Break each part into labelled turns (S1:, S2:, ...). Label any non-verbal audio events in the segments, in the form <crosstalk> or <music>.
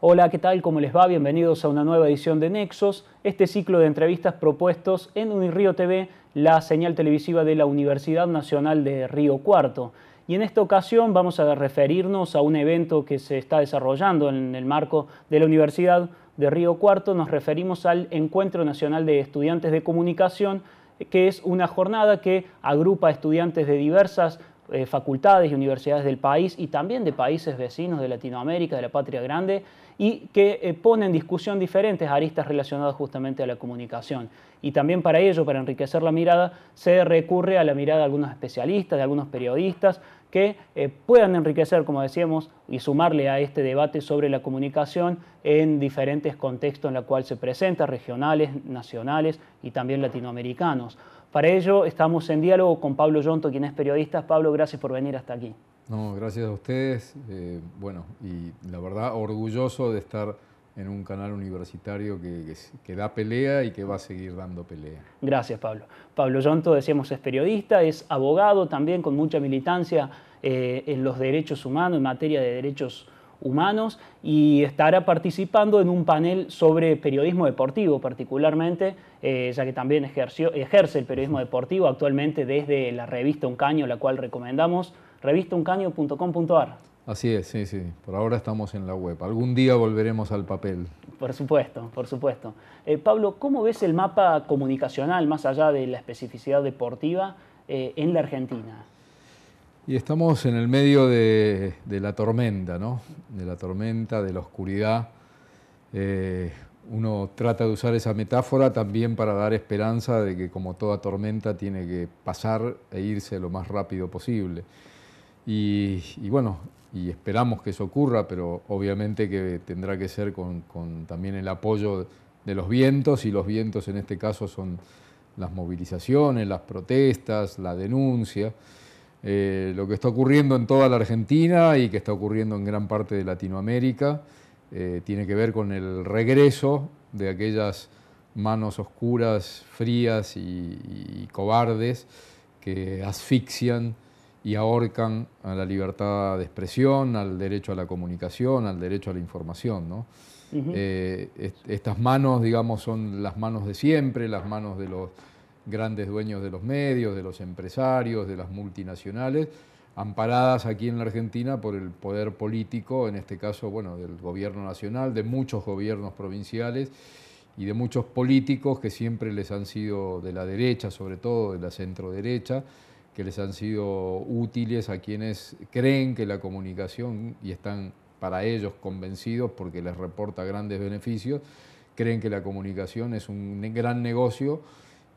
S1: Hola, ¿qué tal? ¿Cómo les va? Bienvenidos a una nueva edición de Nexos, este ciclo de entrevistas propuestos en Unirío TV, la señal televisiva de la Universidad Nacional de Río Cuarto. Y en esta ocasión vamos a referirnos a un evento que se está desarrollando en el marco de la Universidad de Río Cuarto. Nos referimos al Encuentro Nacional de Estudiantes de Comunicación, que es una jornada que agrupa estudiantes de diversas eh, facultades y universidades del país y también de países vecinos de Latinoamérica, de la patria grande, y que eh, pone en discusión diferentes aristas relacionadas justamente a la comunicación. Y también para ello, para enriquecer la mirada, se recurre a la mirada de algunos especialistas, de algunos periodistas, que eh, puedan enriquecer, como decíamos, y sumarle a este debate sobre la comunicación en diferentes contextos en los cuales se presenta, regionales, nacionales y también latinoamericanos. Para ello estamos en diálogo con Pablo Yonto, quien es periodista. Pablo, gracias por venir hasta aquí.
S2: No, gracias a ustedes. Eh, bueno, y la verdad, orgulloso de estar
S1: en un canal universitario que, da pelea y que va a seguir dando pelea. Gracias, Pablo. Pablo Yonto, decíamos, es periodista, es abogado también con mucha militancia eh, en los derechos humanos, en materia de derechos humanos, y estará participando en un panel sobre periodismo deportivo particularmente, eh, ya que también ejerce el periodismo deportivo actualmente desde la revista Un Caño, la cual recomendamos revistouncaño.com.ar
S2: Así es, sí, sí. Por ahora estamos en la web. Algún día volveremos al papel.
S1: Por supuesto, por supuesto. Eh, Pablo, ¿cómo ves el mapa comunicacional, más allá de la especificidad deportiva, eh, en la Argentina?
S2: Y estamos en el medio de, la tormenta, ¿no? De la tormenta, de la oscuridad. Eh, uno trata de usar esa metáfora también para dar esperanza de que como toda tormenta tiene que pasar e irse lo más rápido posible. Y, bueno, y esperamos que eso ocurra, pero obviamente que tendrá que ser con, también el apoyo de los vientos, y los vientos en este caso son las movilizaciones, las protestas, la denuncia, eh, lo que está ocurriendo en toda la Argentina y que está ocurriendo en gran parte de Latinoamérica, eh, tiene que ver con el regreso de aquellas manos oscuras, frías y cobardes que asfixian y ahorcan a la libertad de expresión, al derecho a la comunicación, al derecho a la información. ¿no? Eh, estas manos, digamos, son las manos de siempre, las manos de los grandes dueños de los medios, de los empresarios, de las multinacionales, amparadas aquí en la Argentina por el poder político, en este caso, bueno, del gobierno nacional, de muchos gobiernos provinciales y de muchos políticos que siempre les han sido de la derecha, sobre todo de la centro derecha, que les han sido útiles a quienes creen que la comunicación, y están para ellos convencidos porque les reporta grandes beneficios, creen que la comunicación es un gran negocio,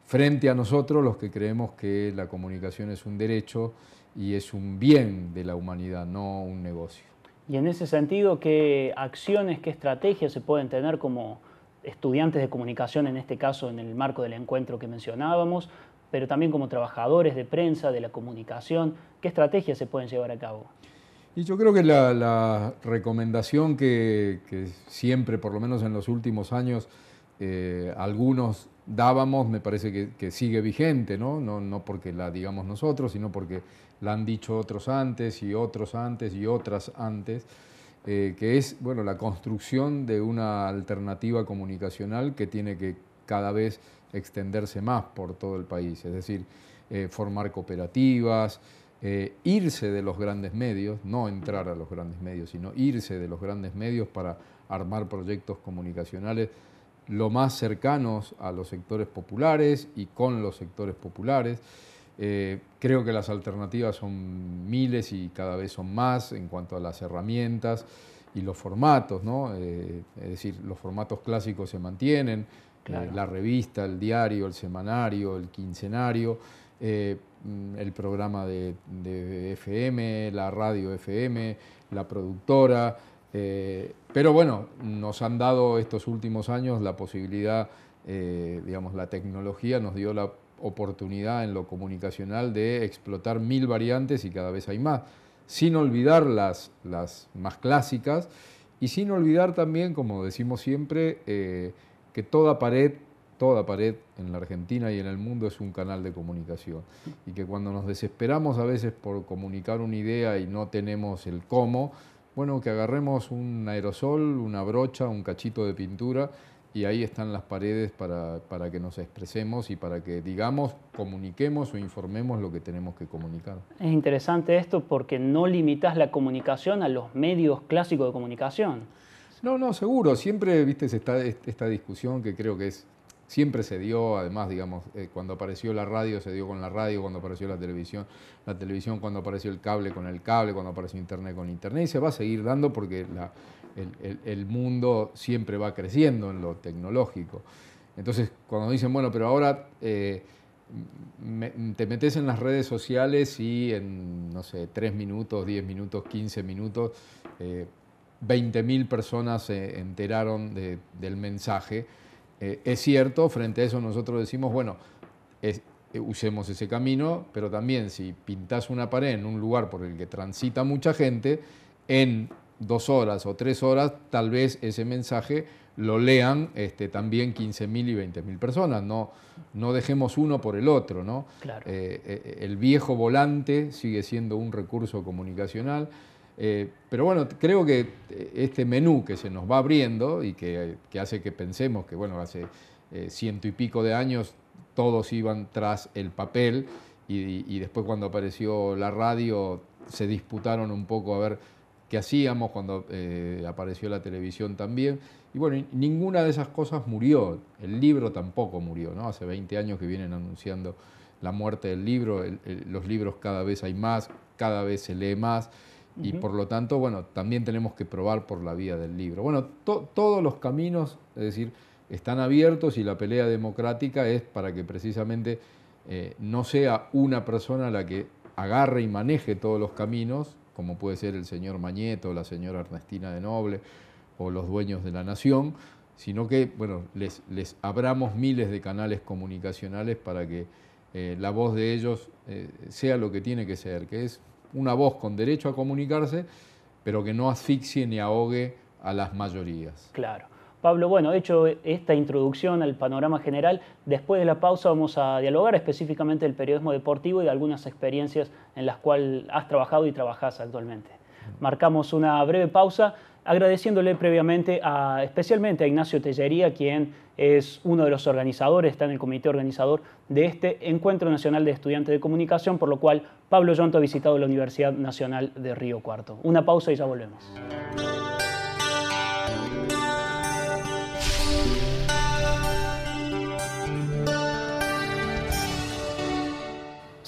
S2: frente a nosotros los que creemos que la comunicación es un derecho y es un bien de la humanidad, no un negocio.
S1: Y en ese sentido, ¿qué acciones, qué estrategias se pueden tener como estudiantes de comunicación, en este caso en el marco del encuentro que mencionábamos, pero también como trabajadores de prensa, de la comunicación, ¿qué estrategias se pueden llevar a cabo?
S2: Y yo creo que la, recomendación que, siempre, por lo menos en los últimos años, eh, algunos dábamos, me parece que, sigue vigente, ¿no? ¿no? porque la digamos nosotros, sino porque la han dicho otros antes y otros antes y otras antes, eh, que es bueno, la construcción de una alternativa comunicacional que tiene que cada vez extenderse más por todo el país, es decir, eh, formar cooperativas, eh, irse de los grandes medios, no entrar a los grandes medios, sino irse de los grandes medios para armar proyectos comunicacionales lo más cercanos a los sectores populares y con los sectores populares. Eh, creo que las alternativas son miles y cada vez son más en cuanto a las herramientas y los formatos, ¿no? es decir, los formatos clásicos se mantienen, eh, la revista, el diario, el semanario, el quincenario, eh, mm, el programa de, FM, la radio FM, la productora. Eh, pero bueno, nos han dado estos últimos años la posibilidad, digamos, la tecnología nos dio la oportunidad en lo comunicacional de explotar mil variantes y cada vez hay más, sin olvidar las, las más clásicas y sin olvidar también, como decimos siempre, que toda pared, toda pared en la Argentina y en el mundo es un canal de comunicación. Y que cuando nos desesperamos a veces por comunicar una idea y no tenemos el cómo, bueno, que agarremos un aerosol, una brocha, un cachito de pintura y ahí están las paredes para, para, que nos expresemos y para que digamos, comuniquemos o informemos lo que tenemos que comunicar.
S1: Es interesante esto porque no limitas la comunicación a los medios clásicos de comunicación. No, no, seguro.
S2: Siempre, viste, esta, discusión que creo que es siempre se dio, además, digamos, eh, cuando apareció la radio se dio con la radio, cuando apareció la televisión, la televisión, cuando apareció el cable con el cable, cuando apareció internet con internet, y se va a seguir dando porque el, mundo siempre va creciendo en lo tecnológico. Entonces, cuando dicen, bueno, pero ahora eh, te metes en las redes sociales y en, no sé, tres minutos, diez minutos, quince minutos, eh, 20.000 personas se enteraron del mensaje. Eh, es cierto, frente a eso nosotros decimos, bueno, eh, usemos ese camino, pero también si pintas una pared en un lugar por el que transita mucha gente, en dos horas o tres horas tal vez ese mensaje lo lean este, también 15.000 y 20.000 personas, no, no dejemos uno por el otro. Eh, el viejo volante sigue siendo un recurso comunicacional eh, pero bueno, creo que eh, este menú que se nos va abriendo y que, hace que pensemos que, bueno, hace eh, ciento y pico de años todos iban tras el papel y, después cuando apareció la radio se disputaron un poco a ver qué hacíamos, cuando apareció la televisión también. Y bueno, ninguna de esas cosas murió, el libro tampoco murió, ¿no? Hace 20 años que vienen anunciando la muerte del libro, los libros cada vez hay más, cada vez se lee más y por lo tanto, bueno, también tenemos que probar por la vía del libro. Bueno, todos los caminos, es decir, están abiertos y la pelea democrática es para que precisamente eh, no sea una persona la que agarre y maneje todos los caminos, como puede ser el señor Mañeto, la señora Ernestina de Noble o los dueños de la nación, sino que bueno, les, les abramos miles de canales comunicacionales para que eh, la voz de ellos eh, sea lo que tiene que ser, que es una voz con derecho a comunicarse, pero que no asfixie ni ahogue a las mayorías.
S1: Claro. Pablo, bueno, hecho esta introducción al panorama general, después de la pausa vamos a dialogar específicamente del periodismo deportivo y de algunas experiencias en las cuales has trabajado y trabajás actualmente. Marcamos una breve pausa agradeciéndole previamente especialmente a Ignacio Tellería, quien es uno de los organizadores, está en el comité organizador de este Encuentro Nacional de Estudiantes de Comunicación, por lo cual Pablo Yonto ha visitado la Universidad Nacional de Río Cuarto. Una pausa y ya volvemos.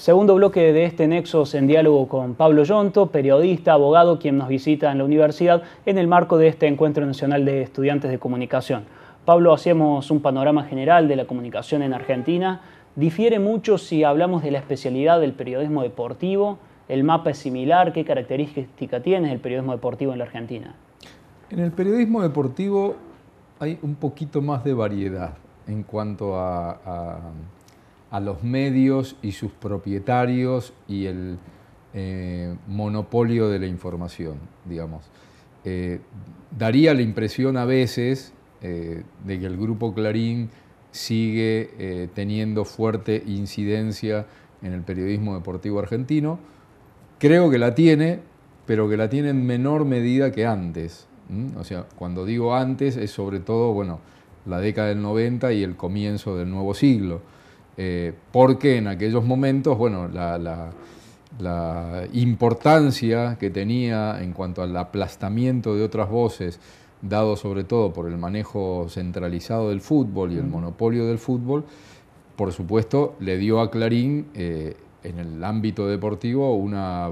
S1: Segundo bloque de este Nexos en diálogo con Pablo Yonto, periodista, abogado, quien nos visita en la universidad en el marco de este Encuentro Nacional de Estudiantes de Comunicación. Pablo, hacíamos un panorama general de la comunicación en Argentina. Difiere mucho si hablamos de la especialidad del periodismo deportivo. ¿El mapa es similar? ¿Qué característica tiene el periodismo deportivo en la Argentina?
S2: En el periodismo deportivo hay un poquito más de variedad en cuanto a a los medios y sus propietarios y el eh, monopolio de la información, digamos. Eh, daría la impresión a veces eh, de que el grupo Clarín sigue teniendo fuerte incidencia en el periodismo deportivo argentino. Creo que la tiene, pero que la tiene en menor medida que antes. O sea, cuando digo antes es sobre todo, bueno, la década del 90 y el comienzo del nuevo siglo. Eh, porque en aquellos momentos, bueno, la, importancia que tenía en cuanto al aplastamiento de otras voces, dado sobre todo por el manejo centralizado del fútbol y el monopolio del fútbol, por supuesto, le dio a Clarín eh, en el ámbito deportivo una,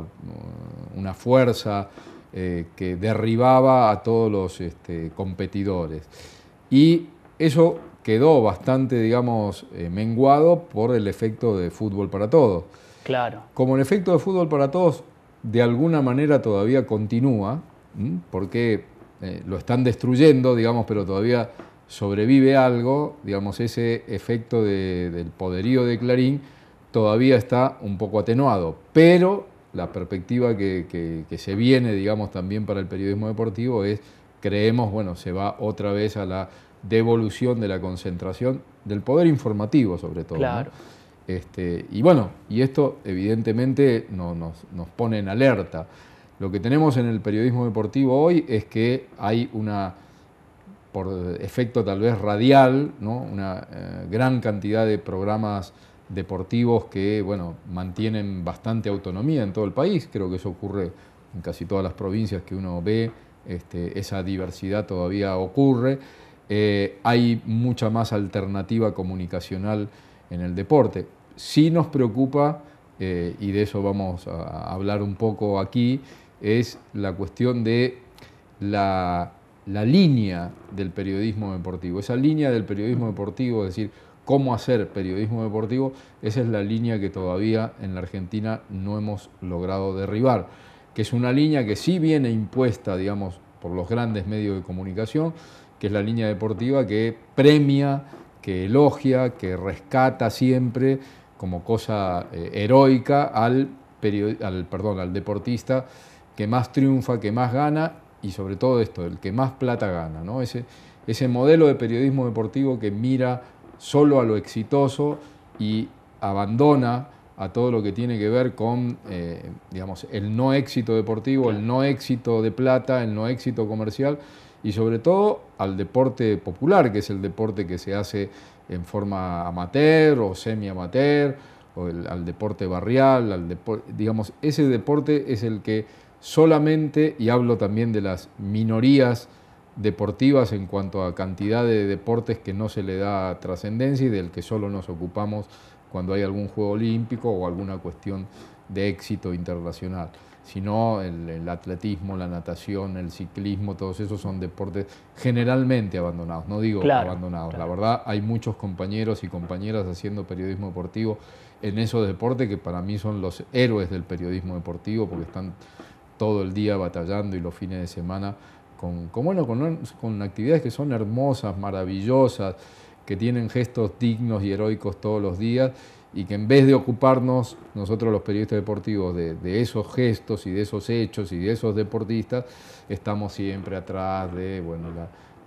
S2: fuerza eh, que derribaba a todos los este, competidores. Y eso quedó bastante, digamos, eh, menguado por el efecto de fútbol para todos. Claro. Como el efecto de fútbol para todos de alguna manera todavía continúa, porque eh, lo están destruyendo, digamos, pero todavía sobrevive algo, digamos, ese efecto del poderío de Clarín todavía está un poco atenuado, pero la perspectiva que se viene, digamos, también para el periodismo deportivo es, creemos, bueno, se va otra vez a la de evolución de la concentración del poder informativo sobre todo. Este, y bueno, y esto evidentemente nos, pone en alerta. Lo que tenemos en el periodismo deportivo hoy es que hay una, por efecto tal vez radial, una eh, gran cantidad de programas deportivos que bueno, mantienen bastante autonomía en todo el país. Creo que eso ocurre en casi todas las provincias que uno ve, este, esa diversidad todavía ocurre. Eh, hay mucha más alternativa comunicacional en el deporte. Sí nos preocupa, eh, y de eso vamos a hablar un poco aquí, es la cuestión de la, la línea del periodismo deportivo. Esa línea del periodismo deportivo, es decir, cómo hacer periodismo deportivo, esa es la línea que todavía en la Argentina no hemos logrado derribar, que es una línea que sí viene impuesta, digamos, por los grandes medios de comunicación, que es la línea deportiva que premia, que elogia, que rescata siempre como cosa eh, heroica al, perdón, al deportista que más triunfa, que más gana y sobre todo esto, el que más plata gana. ¿no? Ese, ese modelo de periodismo deportivo que mira solo a lo exitoso y abandona a todo lo que tiene que ver con eh, digamos, el no éxito deportivo, el no éxito de plata, el no éxito comercial y sobre todo al deporte popular, que es el deporte que se hace en forma amateur o semi-amateur, o al deporte barrial, al digamos, ese deporte es el que solamente, y hablo también de las minorías deportivas en cuanto a cantidad de deportes que no se le da trascendencia y del que solo nos ocupamos cuando hay algún juego olímpico o alguna cuestión de éxito internacional sino el, atletismo, la natación, el ciclismo, todos esos son deportes generalmente abandonados, no digo abandonados, la verdad hay muchos compañeros y compañeras haciendo periodismo deportivo en esos deportes que para mí son los héroes del periodismo deportivo porque están todo el día batallando y los fines de semana con, con actividades que son hermosas, maravillosas, que tienen gestos dignos y heroicos todos los días y que en vez de ocuparnos nosotros los periodistas deportivos de, esos gestos y de esos hechos y de esos deportistas, estamos siempre atrás de bueno,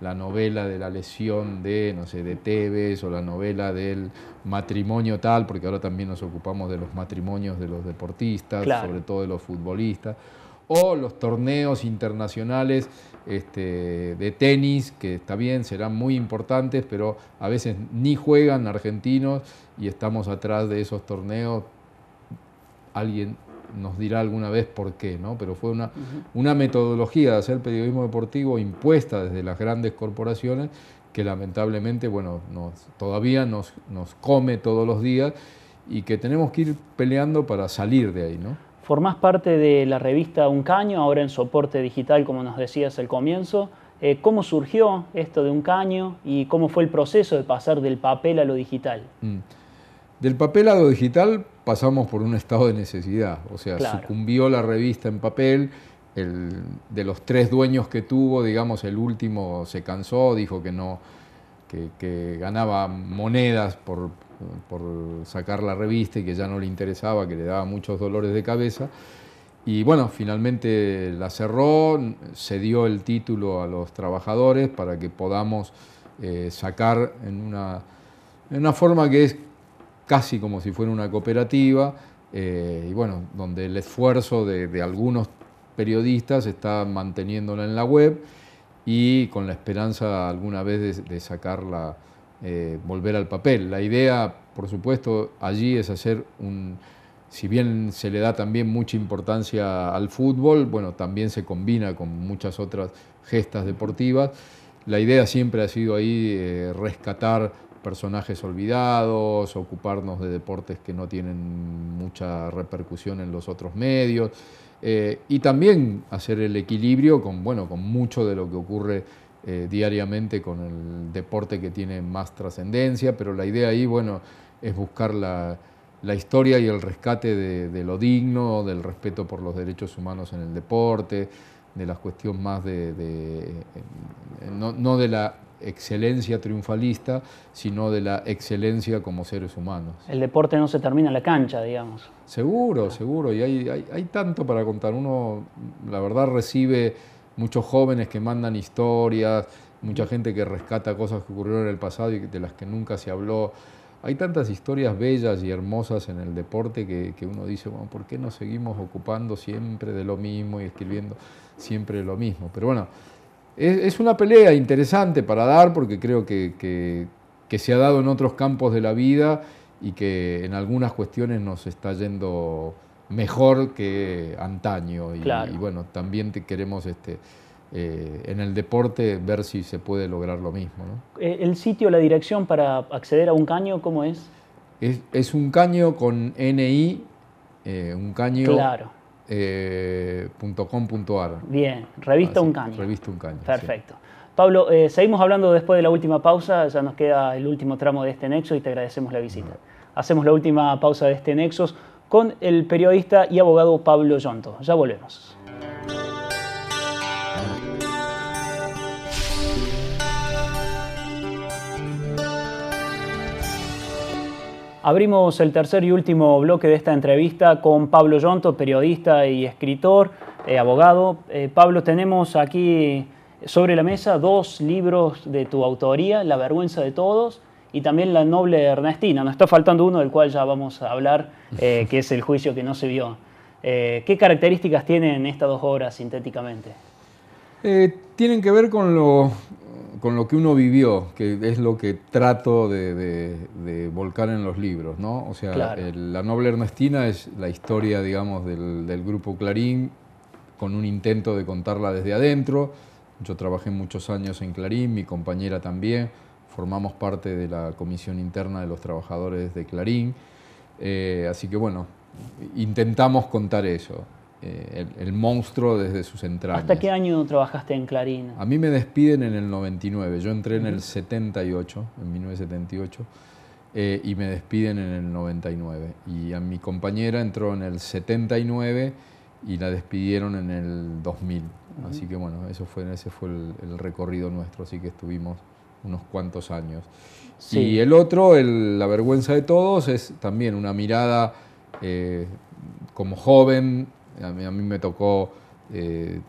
S2: la, novela de la lesión de, no sé, de Tevez o la novela del matrimonio tal, porque ahora también nos ocupamos de los matrimonios de los deportistas, sobre todo de los futbolistas o los torneos internacionales este, de tenis, que está bien, serán muy importantes, pero a veces ni juegan argentinos y estamos atrás de esos torneos. Alguien nos dirá alguna vez por qué, ¿no? Pero fue una, una metodología de hacer periodismo deportivo impuesta desde las grandes corporaciones que lamentablemente, bueno, todavía nos, nos come todos los días
S1: y que tenemos que
S2: ir peleando para salir de ahí, ¿no?
S1: Formás parte de la revista Un Caño, ahora en soporte digital, como nos decías al comienzo. Eh, ¿Cómo surgió esto de Un Caño y cómo fue el proceso de pasar del papel a lo digital?
S2: Mm. Del papel a lo digital pasamos por un estado de necesidad, o sea, sucumbió la revista en papel, de los tres dueños que tuvo, digamos, el último se cansó, dijo que no, que ganaba monedas por, por sacar la revista y que ya no le interesaba, que le daba muchos dolores de cabeza. Y bueno, finalmente la cerró, se dio el título a los trabajadores para que podamos eh, sacar en una, una forma que es casi como si fuera una cooperativa, eh, y bueno, donde el esfuerzo de, algunos periodistas está manteniéndola en la web y con la esperanza alguna vez de, de sacarla eh, volver al papel. La idea, por supuesto, allí es hacer un... Si bien se le da también mucha importancia al fútbol, bueno, también se combina con muchas otras gestas deportivas. La idea siempre ha sido ahí eh, rescatar personajes olvidados, ocuparnos de deportes que no tienen mucha repercusión en los otros medios eh, y también hacer el equilibrio con, bueno, con mucho de lo que ocurre eh, diariamente con el deporte que tiene más trascendencia, pero la idea ahí, bueno, es buscar la, historia y el rescate de, lo digno, del respeto por los derechos humanos en el deporte, de las cuestiones más de, eh, no, de la excelencia triunfalista, sino de la excelencia como seres humanos.
S1: El deporte no se termina en la cancha, digamos.
S2: Seguro, seguro, y hay, hay tanto para contar. Uno, la verdad, recibe muchos jóvenes que mandan historias, mucha gente que rescata cosas que ocurrieron en el pasado y de las que nunca se habló. Hay tantas historias bellas y hermosas en el deporte que, uno dice, bueno, ¿por qué nos seguimos ocupando siempre de lo mismo y escribiendo siempre lo mismo? Pero bueno, es, una pelea interesante para dar porque creo que, que, que se ha dado en otros campos de la vida y que en algunas cuestiones nos está yendo mejor que antaño. Y, bueno, también te queremos este, eh, en el deporte ver si se puede lograr lo mismo.
S1: Eh, ¿El sitio, la dirección para acceder a un caño, cómo es?
S2: Es, un caño con NI, eh, un caño. Claro.
S1: Bien, revista un caño. Revista un caño. Perfecto. Pablo, seguimos hablando después de la última pausa, ya nos queda el último tramo de este nexo y te agradecemos la visita. Hacemos la última pausa de este nexo con el periodista y abogado Pablo Yonto. Ya volvemos. Abrimos el tercer y último bloque de esta entrevista con Pablo Yonto, periodista y escritor, eh, abogado. Eh, Pablo, tenemos aquí sobre la mesa dos libros de tu autoría, La vergüenza de todos y también la noble Ernestina. Nos está faltando uno del cual ya vamos a hablar, eh, <laughs> que es el juicio que no se vio. Eh, ¿Qué características tienen estas dos obras sintéticamente?
S2: Eh, tienen que ver con lo, con lo que uno vivió, que es lo que trato de, volcar en los libros, ¿no? O sea, La Noble Ernestina es la historia, digamos, del, del grupo Clarín, con un intento de contarla desde adentro. Yo trabajé muchos años en Clarín, mi compañera también, formamos parte de la comisión interna de los trabajadores de Clarín. Eh, así que bueno, intentamos contar eso, eh, el, monstruo desde sus central. ¿Hasta
S1: qué año trabajaste en Clarín?
S2: A mí me despiden en el 99, yo entré en el 78, en 1978. Eh, y me despiden en el 99. Y a mi compañera entró en el 79 y la despidieron en el 2000. Así que bueno, eso fue, ese fue el recorrido nuestro, así que estuvimos unos cuantos años. Y el otro, La vergüenza de todos, es también una mirada eh, como joven, a mí, a mí me tocó eh,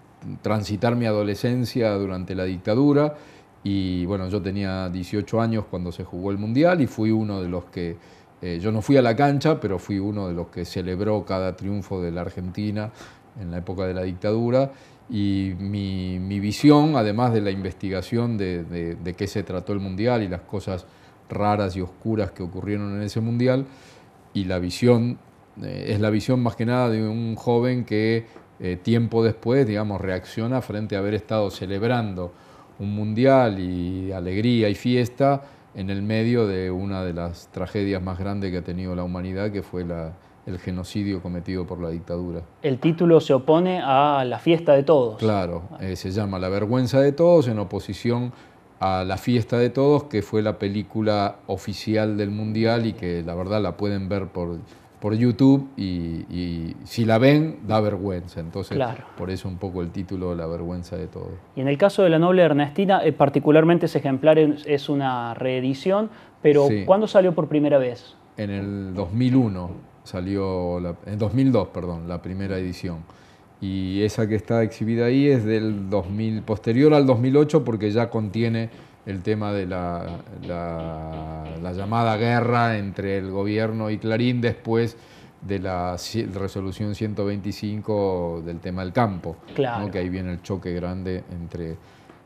S2: transitar mi adolescencia durante la dictadura y bueno, yo tenía 18 años cuando se jugó el Mundial y fui uno de los que, eh, yo no fui a la cancha, pero fui uno de los que celebró cada triunfo de la Argentina en la época de la dictadura y mi, visión, además de la investigación de, qué se trató el Mundial y las cosas raras y oscuras que ocurrieron en ese Mundial, y la visión, eh, es la visión más que nada de un joven que eh, tiempo después, digamos, reacciona frente a haber estado celebrando un Mundial y alegría y fiesta en el medio de una de las tragedias más grandes que ha tenido la humanidad, que fue la, el genocidio cometido por la dictadura.
S1: El título se opone a la fiesta de todos.
S2: Claro, eh, se llama La vergüenza de todos en oposición a La fiesta de todos, que fue la película oficial del Mundial y que la verdad la pueden ver por, por YouTube y, si la ven da vergüenza. Entonces, por eso un poco el título La vergüenza de todos.
S1: Y en el caso de La Noble Ernestina, eh, particularmente ese ejemplar es una reedición, pero ¿cuándo salió por primera vez?
S2: En el 2001 salió en 2002, perdón, la primera edición. Y esa que está exhibida ahí es del 2000, posterior al 2008 porque ya contiene el tema de la, la, llamada guerra entre el gobierno y Clarín después de la resolución 125 del tema del campo, claro. que ahí viene el choque grande entre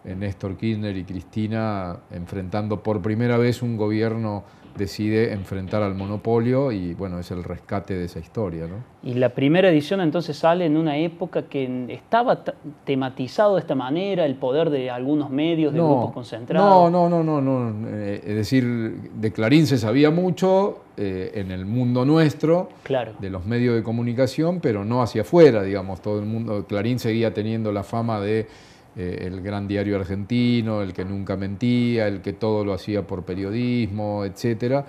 S2: Néstor Kirchner y Cristina enfrentando por primera vez un gobierno decide enfrentar al monopolio y bueno, es el rescate de esa historia. ¿no?
S1: Y la primera edición entonces sale en una época que estaba tematizado de esta manera, el poder de algunos medios, de grupos concentrados.
S2: No, no, no, no, no. Eh, es decir, de Clarín se sabía mucho eh, en el mundo nuestro, de los medios de comunicación, pero no hacia afuera, digamos, todo el mundo. Clarín seguía teniendo la fama de eh, el gran diario argentino, el que nunca mentía, el que todo lo hacía por periodismo, etc.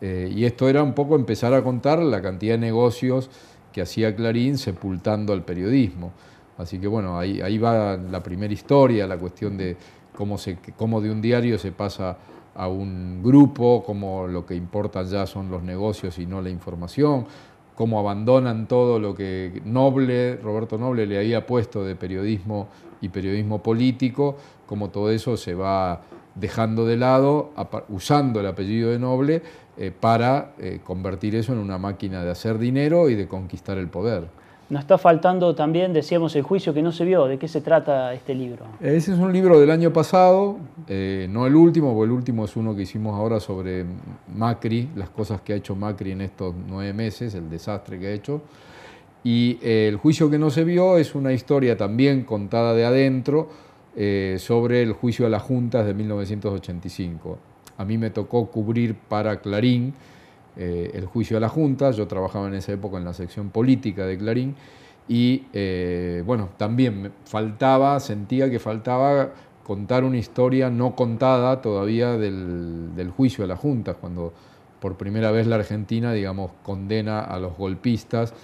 S2: Eh, y esto era un poco empezar a contar la cantidad de negocios que hacía Clarín sepultando al periodismo. Así que bueno, ahí, ahí va la primera historia, la cuestión de cómo, se, cómo de un diario se pasa a un grupo, cómo lo que importa ya son los negocios y no la información, cómo abandonan todo lo que Noble, Roberto Noble le había puesto de periodismo y periodismo político, como todo eso se va dejando de lado, usando el apellido de noble eh, para eh, convertir eso en una máquina de hacer dinero y de conquistar el poder.
S1: Nos está faltando también, decíamos, el juicio que no se vio. ¿De qué se trata este libro?
S2: Ese es un libro del año pasado, eh, no el último, porque el último es uno que hicimos ahora sobre Macri, las cosas que ha hecho Macri en estos nueve meses, el desastre que ha hecho. Y eh, el juicio que no se vio es una historia también contada de adentro eh, sobre el juicio a las juntas de 1985. A mí me tocó cubrir para Clarín eh, el juicio a las juntas, yo trabajaba en esa época en la sección política de Clarín y bueno, también me faltaba, sentía que faltaba contar una historia no contada todavía del, del juicio a las juntas, cuando por primera vez la Argentina, digamos, condena a los golpistas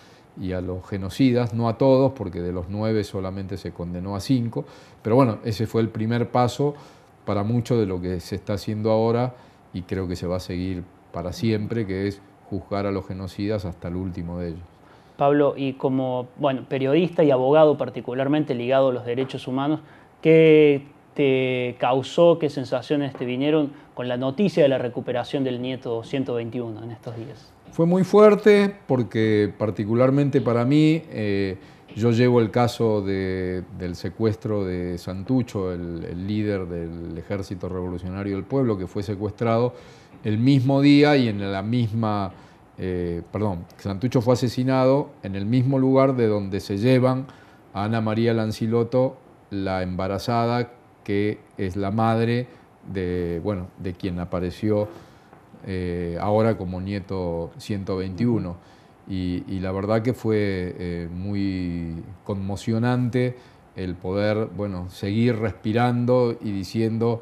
S2: y a los genocidas, no a todos, porque de los nueve solamente se condenó a cinco, pero bueno, ese fue el primer paso para mucho de lo que se está haciendo ahora y creo que se va a seguir para siempre, que es juzgar a los genocidas hasta el último de ellos.
S1: Pablo, y como bueno, periodista y abogado particularmente ligado a los derechos humanos, ¿qué te causó, qué sensaciones te vinieron con la noticia de la recuperación del nieto 121 en estos días?
S2: Fue muy fuerte porque particularmente para mí, eh, yo llevo el caso del secuestro de Santucho, el, líder del ejército revolucionario del pueblo, que fue secuestrado el mismo día y en la misma... Eh, perdón, Santucho fue asesinado en el mismo lugar de donde se llevan a Ana María Lanciloto, la embarazada que es la madre de, bueno, de quien apareció eh, ahora como nieto 121. Y, la verdad que fue eh, muy conmocionante el poder, bueno, seguir respirando y diciendo,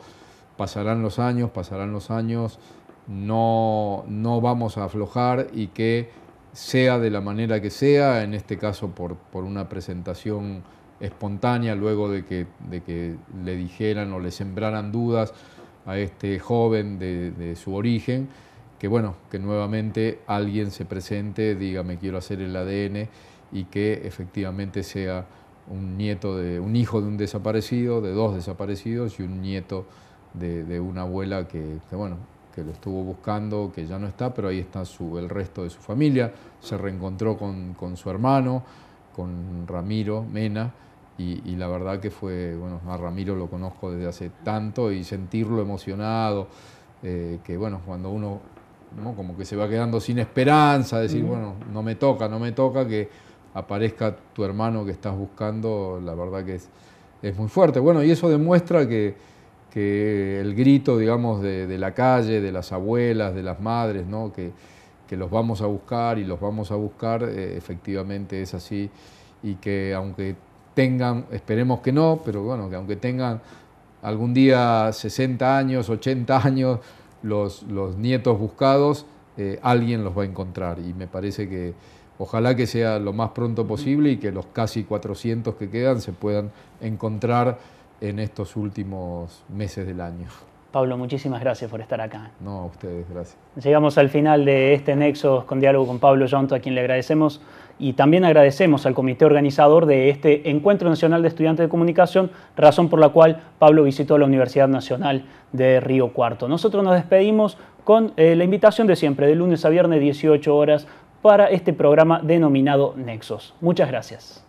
S2: pasarán los años, pasarán los años, no, no vamos a aflojar y que sea de la manera que sea, en este caso por, una presentación espontánea, luego de que le dijeran o le sembraran dudas, a este joven de, su origen, que bueno, que nuevamente alguien se presente, diga me quiero hacer el ADN y que efectivamente sea un nieto de, un hijo de un desaparecido, de dos desaparecidos y un nieto de, una abuela que, bueno, que lo estuvo buscando, que ya no está, pero ahí está su, el resto de su familia, se reencontró con, con su hermano, con Ramiro Mena, y, la verdad que fue, bueno, a Ramiro lo conozco desde hace tanto y sentirlo emocionado, eh, que bueno, cuando uno ¿no? como que se va quedando sin esperanza, decir, bueno, no me toca, no me toca, que aparezca tu hermano que estás buscando, la verdad que es, es muy fuerte. Bueno, y eso demuestra que, que el grito, digamos, de, de, la calle, de las abuelas, de las madres, ¿no? que, que los vamos a buscar y los vamos a buscar, eh, efectivamente es así, y que aunque tengan, esperemos que no, pero bueno, que aunque tengan algún día 60 años, 80 años, los, los nietos buscados, eh, alguien los va a encontrar. Y me parece que ojalá que sea lo más pronto posible y que los casi 400 que quedan se puedan encontrar en estos últimos meses del año.
S1: Pablo, muchísimas gracias por estar acá. No, a ustedes, gracias. Llegamos al final de este Nexos con diálogo con Pablo Yonto, a quien le agradecemos y también agradecemos al comité organizador de este Encuentro Nacional de Estudiantes de Comunicación, razón por la cual Pablo visitó la Universidad Nacional de Río Cuarto. Nosotros nos despedimos con eh, la invitación de siempre, de lunes a viernes, 18 horas, para este programa denominado Nexos. Muchas gracias.